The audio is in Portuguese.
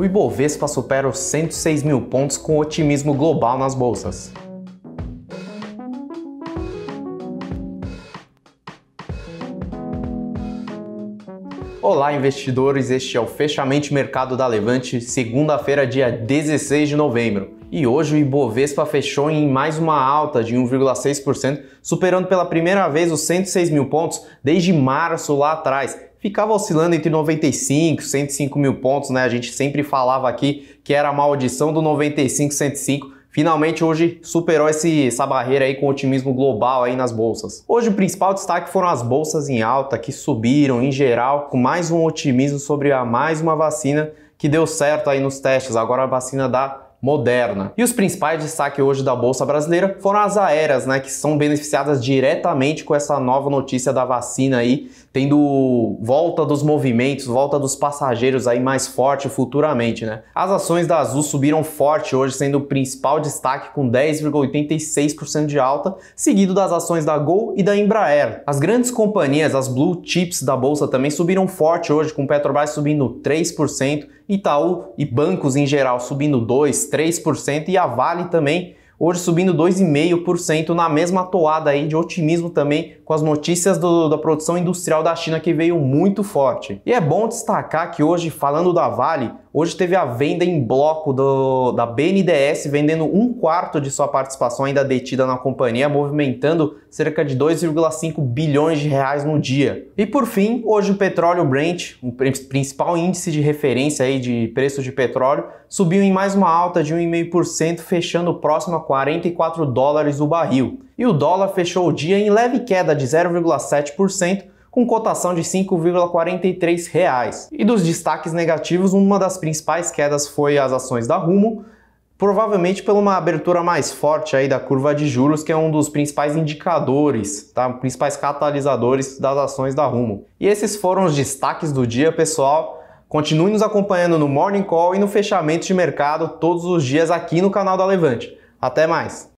O Ibovespa supera os 106 mil pontos com otimismo global nas bolsas. Olá, investidores! Este é o Fechamento Mercado da Levante, segunda-feira, dia 16 de novembro. E hoje o Ibovespa fechou em mais uma alta de 1,6%, superando pela primeira vez os 106 mil pontos desde março lá atrás ficava oscilando entre 95, 105 mil pontos, né? A gente sempre falava aqui que era a maldição do 95, 105. Finalmente hoje superou esse, essa barreira aí com otimismo global aí nas bolsas. Hoje o principal destaque foram as bolsas em alta que subiram em geral com mais um otimismo sobre a mais uma vacina que deu certo aí nos testes. Agora a vacina da Moderna. E os principais destaques hoje da Bolsa Brasileira foram as aéreas, né, que são beneficiadas diretamente com essa nova notícia da vacina aí, tendo volta dos movimentos, volta dos passageiros aí mais forte futuramente, né? As ações da Azul subiram forte hoje, sendo o principal destaque com 10,86% de alta, seguido das ações da Gol e da Embraer. As grandes companhias, as blue chips da bolsa também subiram forte hoje, com Petrobras subindo 3%, Itaú e bancos em geral subindo 2, 3% e a Vale também hoje subindo 2,5% na mesma toada aí de otimismo também com as notícias do, da produção industrial da China que veio muito forte. E é bom destacar que hoje, falando da Vale, hoje teve a venda em bloco do, da BNDES, vendendo um quarto de sua participação ainda detida na companhia, movimentando cerca de 2,5 bilhões de reais no dia. E por fim, hoje o petróleo Brent, o principal índice de referência aí de preço de petróleo, subiu em mais uma alta de 1,5%, fechando próximo a 44 dólares o barril. E o dólar fechou o dia em leve queda de 0,7%, com cotação de R$ 5,43. E dos destaques negativos, uma das principais quedas foi as ações da Rumo, provavelmente por uma abertura mais forte aí da curva de juros, que é um dos principais indicadores, tá? principais catalisadores das ações da Rumo. E esses foram os destaques do dia, pessoal. Continue nos acompanhando no Morning Call e no fechamento de mercado todos os dias aqui no canal da Levante. Até mais!